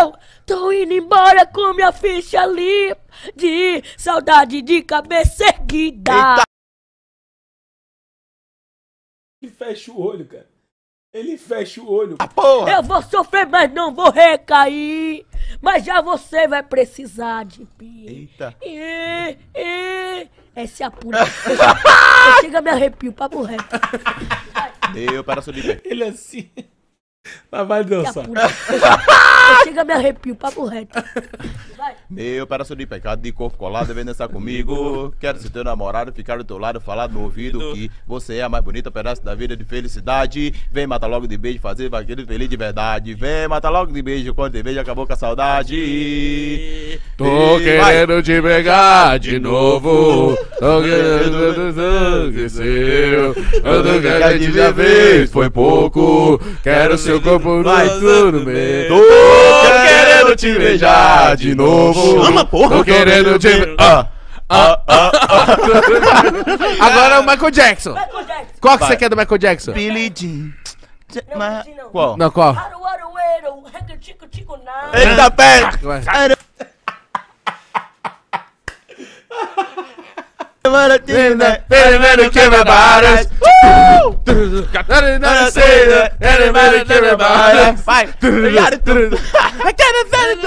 eu. Tô indo embora com minha ficha limpa de saudade de cabeça erguida. Eita. Ele fecha o olho, cara. Ele fecha o olho. Ah, porra! Eu vou sofrer, mas não vou recair. Mas já você vai precisar de mim. Eita. E, e, essa é a pura. Chega, me arrepio, papo reto. Deu para subir. Ele é assim. Mas vai dançar. É chega, me arrepio, papo reto. Vai. Meu pedaço de pecado, de corpo colado, vem dançar comigo. Quero ser teu namorado, ficar do teu lado, falar no ouvido que você é a mais bonita pedaço da vida de felicidade. Vem matar logo de beijo, fazer vaqueiro feliz de verdade. Vem matar logo de beijo, quando te beijo acabou com a saudade. Tô e querendo vai. te pegar de novo. Tô querendo te seu. Quando quero de minha vez foi pouco. Quero seu corpo no tudo bem te beijar de novo. Chama, porra. Tô querendo te. Ah. Ah, ah, ah. Agora é o Michael Jackson. Michael Jackson. Qual que você quer do Michael Jackson? Billy Jean. Não, não. Qual? Não, qual? Ele tá perto. Everybody care about us. Gotta say that everybody care about us. Vai. Obrigado. I can't stand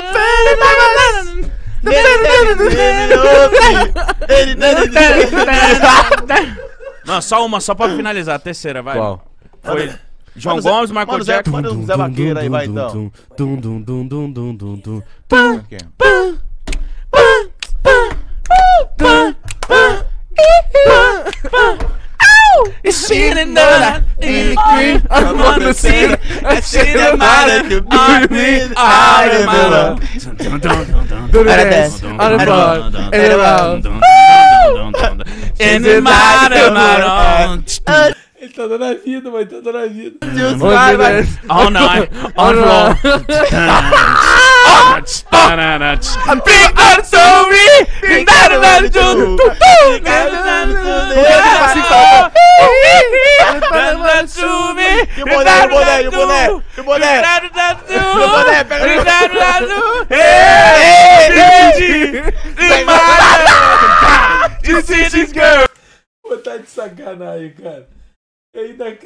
the não, só uma, só pra finalizar, a terceira, vai. Qual? Foi João mano, Gomes, Michael mano, Jackson. Manda um Zé Vaqueiro aí, vai então. Dum, dum, dum, dum, dum, dum, dum. Pá, pá, pá, pá, pá, in the green. I wanna see that shit that might have I am in love. Do the dance, on the floor, In the my Ele tá dando a vida, mas tá dando a vida. Deus, vai, vai. All oh, night, oh, all oh, night. People so me, nada, nada, tudo, tudo, nada, nada, tudo. E o boné, o boné, e o boné, e o boné. E o boné, pega o boné. Ei, ei, ei, This is girl. Vou tá de sacanagem, cara. E ainda.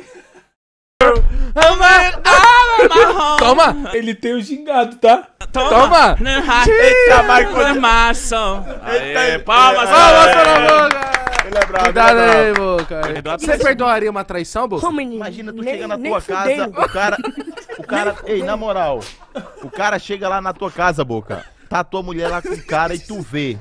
Toma! Ah, ele tem o gingado, tá? Toma! Toma. Eita, Michael! Maçom! Aê, tá- palmas! É, palmas é, pra boca! É. Ele é bravo, Cuidado aí, boca. Você perdoaria uma traição, boca? Como, Imagina, tu chegar chega na tua casa, o cara. O cara. ei, na moral. O cara chega lá na tua casa, boca. Tá tua mulher lá com o cara e tu vê.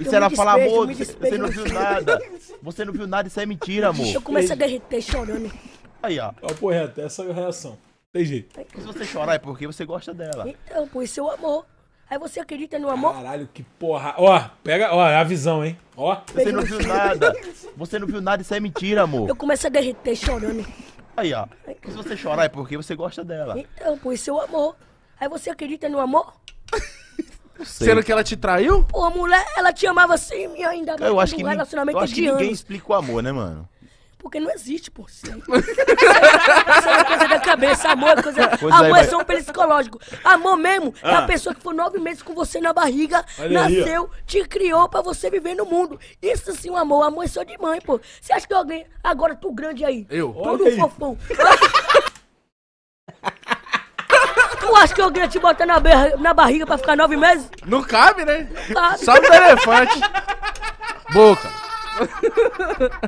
E eu se ela falar, amor, você não viu nada. Você não viu nada, isso é mentira, amor. Eu começo a derreter chorando. Aí, ó. Ó, é até essa é a reação. Tem jeito. se você chorar é porque você gosta dela. Então, por isso é o amor. Aí você acredita no amor? Caralho, que porra. Ó, pega, ó, é a visão, hein? Ó. Você não viu nada. Você não viu nada, isso é mentira, amor. Eu começo a derreter chorando. Aí, ó. se você chorar é porque você gosta dela. Então, por isso é o amor. Aí você acredita no amor? sei. Sendo que ela te traiu? Pô, a mulher, ela te amava assim e ainda Eu acho que, relacionamento eu é acho é que ninguém explica o amor, né, mano? Porque não existe por isso, é coisa da cabeça. Amor é coisa. Pois amor aí, é só um psicológico. Amor mesmo ah. é a pessoa que foi nove meses com você na barriga, Olha nasceu, aí, te criou pra você viver no mundo. Isso sim, o amor. Amor é só de mãe, pô. Você acha que alguém. Agora tu grande aí. Eu. Todo fofão. Tu acha que eu queria te botar na, na barriga pra ficar nove meses? Não cabe, né? Não cabe. Só do elefante. Boca.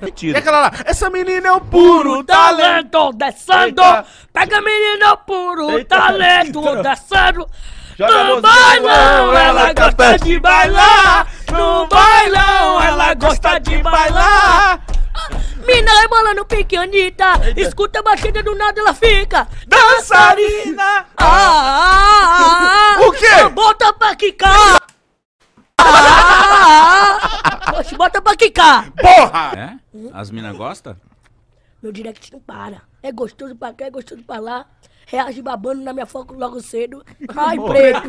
Mentira. E aquela lá, essa menina é o puro, puro talento, talento descendo. Eita. Pega menina puro Eita. talento Eita. descendo. Joga no bailão ela tá gosta de bailar. No bailão ela gosta de bailar. Mina é bola no Escuta a batida do nada, ela fica. Dançarina! Ah, ah, ah, o quê? Ah. bota pra quicar! Ah, bota pra quicar! Porra! É? As minas gostam? Meu direct não para. É gostoso pra cá, é gostoso pra lá. Reage babando na minha foco logo cedo. Ai, preto!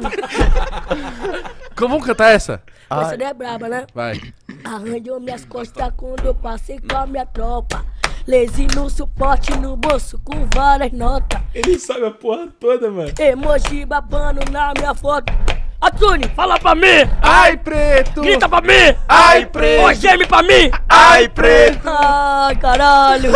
Como vamos cantar essa? Essa daí é braba, né? Vai. Arranhou minhas costas quando eu passei com a minha tropa. Lazy no suporte, no bolso, com várias notas. Ele sabe a porra toda, mano. Emoji babando na minha foto. Atune, fala pra mim! Ai, preto! Grita pra mim! Ai, preto! Ô, geme pra mim! Ai, preto! Ai, caralho!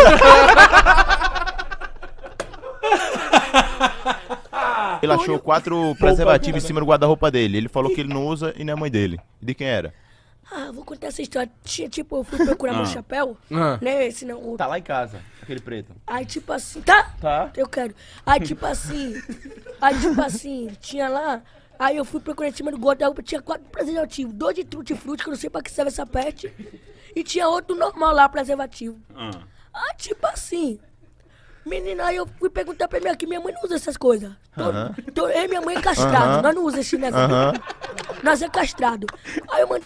ele achou quatro preservativos em cima do guarda-roupa dele. Ele falou que ele não usa e nem a é mãe dele. De quem era? Ah, vou contar essa história. Tinha, tipo, eu fui procurar meu ah. chapéu, ah. né? Esse não, outro. Tá lá em casa, aquele preto. Aí, tipo assim, tá? Tá. Eu quero. Aí, tipo assim, aí, tipo assim, tinha lá, aí eu fui procurar em cima do guarda-roupa, tinha quatro preservativos, dois de truque frutti que eu não sei pra que serve essa peste, e tinha outro normal lá, preservativo. Ah. Aí, tipo assim, Menina, aí eu fui perguntar pra minha mãe que minha mãe não usa essas coisas. Tô, tô- eu e minha mãe é castrado, nós não usamos esse negócio. Nós é castrado. Aí eu mandei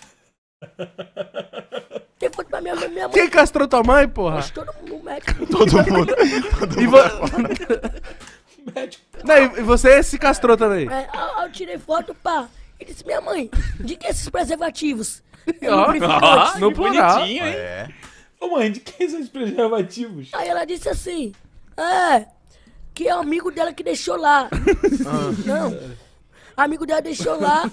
quem foi pra minha, minha mãe? Quem castrou tua mãe, porra? Mas todo mundo, médico. todo mundo. Todo e mundo. É médico. Não, e você se castrou também? É, eu, tirei foto, pá. E disse, minha mãe, de que esses preservativos? Ó, oh, no Bonitinho, hein? É. Ô mãe, de que esses preservativos? Aí ela disse assim, é, que é amigo dela que deixou lá. Ah. Não, amigo dela deixou lá.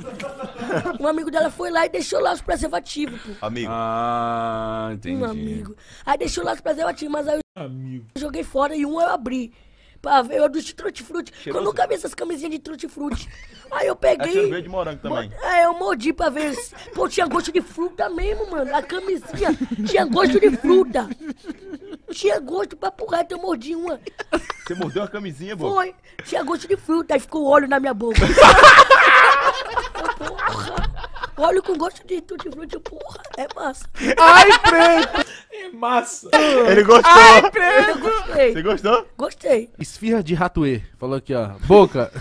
um amigo dela foi lá e deixou lá os preservativos, pô. Amigo. Ah, entendi. Um amigo. Aí deixou lá os preservativos, mas aí eu amigo. joguei fora e um eu abri. Pra ver, eu do tutti-frutti. Eu nunca vi essas camisinhas de tutti-frutti. Aí eu peguei. É viu de morango também. É, eu mordi pra ver. Pô, tinha gosto de fruta mesmo, mano. A camisinha tinha gosto de fruta tinha gosto pra porra, eu mordi uma. Você mordeu a camisinha, boa? Foi. Tinha gosto de fruta, aí ficou óleo na minha boca. porra. Óleo com gosto de tutti-frutti, porra. É massa. Ai, preto! É massa. Ele gostou. Ai, preto! Eu gostei. Você gostou? Gostei. Esfirra de ratuê. Falou aqui, ó. Boca,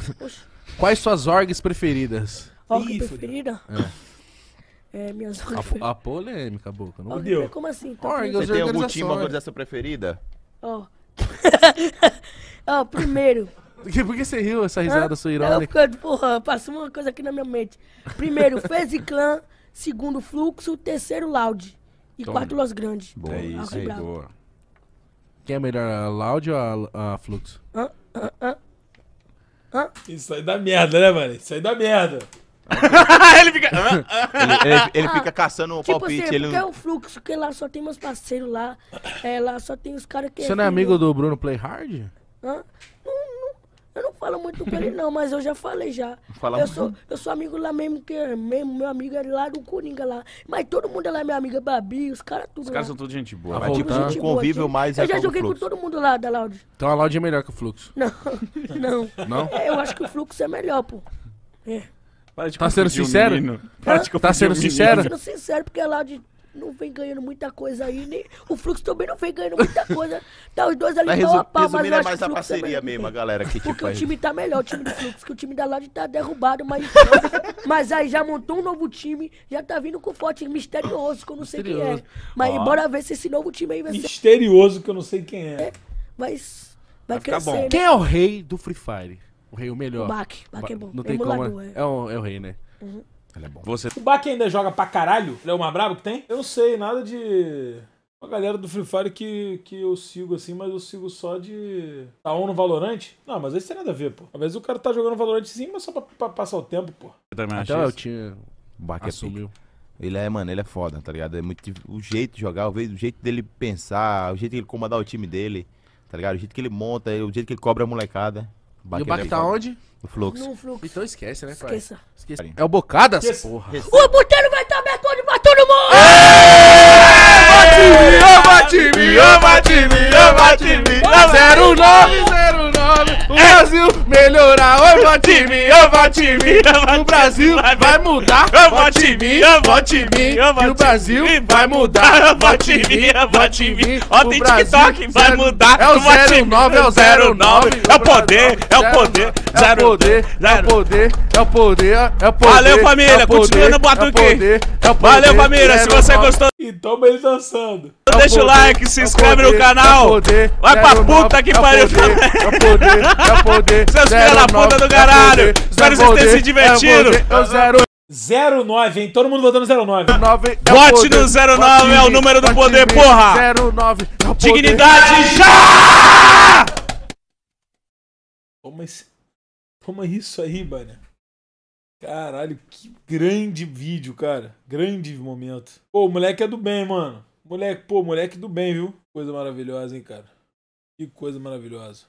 quais suas orgs preferidas? Org preferida? É é, minhas organizações. A, a polêmica, boca. Não deu. Como assim? Tá Org, Você tem algum time, uma organização preferida? Ó. Ó, primeiro. Por que você riu essa risada ah, sua irônica? Não, porra, passou uma coisa aqui na minha mente. Primeiro, Fez Clã. Segundo, Fluxo. Terceiro, Loud. E quarto, Los Grandes. Boa. É isso aí, boa. Quem é melhor, a Loud ou a, a Fluxo? Hã? Isso aí dá merda, né, mano? Isso aí dá merda. ele fica. ele, ele- ele fica ah, caçando o Tipo assim, palpite. assim, ele porque é o fluxo, porque lá só tem meus parceiros lá. É, lá só tem os caras que. Você é não é amigo do Bruno Playhard? Hã? Não, não, eu não falo muito com ele, não, mas eu já falei já. fala eu, muito. sou, eu sou amigo lá mesmo, que é, mesmo, meu amigo é lá do Coringa lá. Mas todo mundo é lá, minha amiga Babi, os caras tudo. Os caras são tudo gente boa. Tá ah, Mas, tipo, Voltando. convívio mais é Eu já joguei com todo mundo lá da Loud. Então a Loud é melhor que o Fluxo. Não, não. Não? É, eu acho que o fluxo é melhor, pô. É. Para de tá sendo sincero? Um Para de tá sendo um sincero? Tá sendo sincero, porque lá de não vem ganhando muita coisa aí, nem o Fluxo também não vem ganhando muita coisa. Tá os dois ali mas pau a pau, mas eu é mais a parceria é mesmo, a galera que Porque tipo o time tá melhor, o time do Fluxo, que o time da Lade tá derrubado, mas mas aí já montou um novo time, já tá vindo com forte misterioso, que eu não sei quem é. Mas ah. bora ver se esse novo time aí vai ser Misterioso que eu não sei quem é. é mas vai, vai crescer. Né? Quem é o rei do Free Fire? O rei é o melhor. O Baque. Baque é bom. Não é tem como. é. É, o, é o rei, né? Uhum. Ele é bom. Você... O Baque ainda joga pra caralho? Ele é o mais brabo que tem? Eu não sei, nada de. A galera do Free Fire que, que eu sigo assim, mas eu sigo só de. Tá on no Valorante? Não, mas isso tem nada a ver, pô. Às vezes o cara tá jogando Valorante sim, mas só pra, pra passar o tempo, pô. Eu também achei. Então, eu tinha. O Baque é assumiu. É Ele é, mano, ele é foda, tá ligado? É muito, o jeito de jogar, o jeito dele pensar, o jeito que ele comandar o time dele, tá ligado? O jeito que ele monta, o jeito que ele cobra a molecada e o bate é tá onde? No fluxo. No Então esquece, né, pai? Esqueça. É o Bocadas? Esqueça. Porra. O boteiro vai estar tá aberto onde matou no mundo! Ama time, ama time, ama time, ama time, ama o Brasil melhorar. Oi, vote em mim, eu voto em mim. O Brasil vai mudar. Eu voto em mim, eu voto em mim. E o Brasil vai mudar. Eu voto em mim, eu voto em mim. Ó, tem TikTok, vai mudar. É o 09, é o 09. É o poder, é o é poder. É o poder, é o poder é o poder, é o poder. Valeu, família. É poder, Continua no Batuque. É poder, é poder, Valeu, família. Se você gostou. E toma ele dançando. É Deixa poder, o like, se inscreve no canal. Vai pra puta que pariu. É poder, é poder. Seus filhos da puta do caralho. Espero que vocês tenham se divertido. É Eu zero. 09, hein? Todo mundo votando 09. 09 é Vote no 09, é o número do poder, porra! 09 é o poder. Dignidade já! Toma, esse... Toma isso aí, mano. Caralho, que grande vídeo, cara. Grande momento. Pô, o moleque é do bem, mano. Moleque, pô, moleque do bem, viu? Coisa maravilhosa, hein, cara. Que coisa maravilhosa.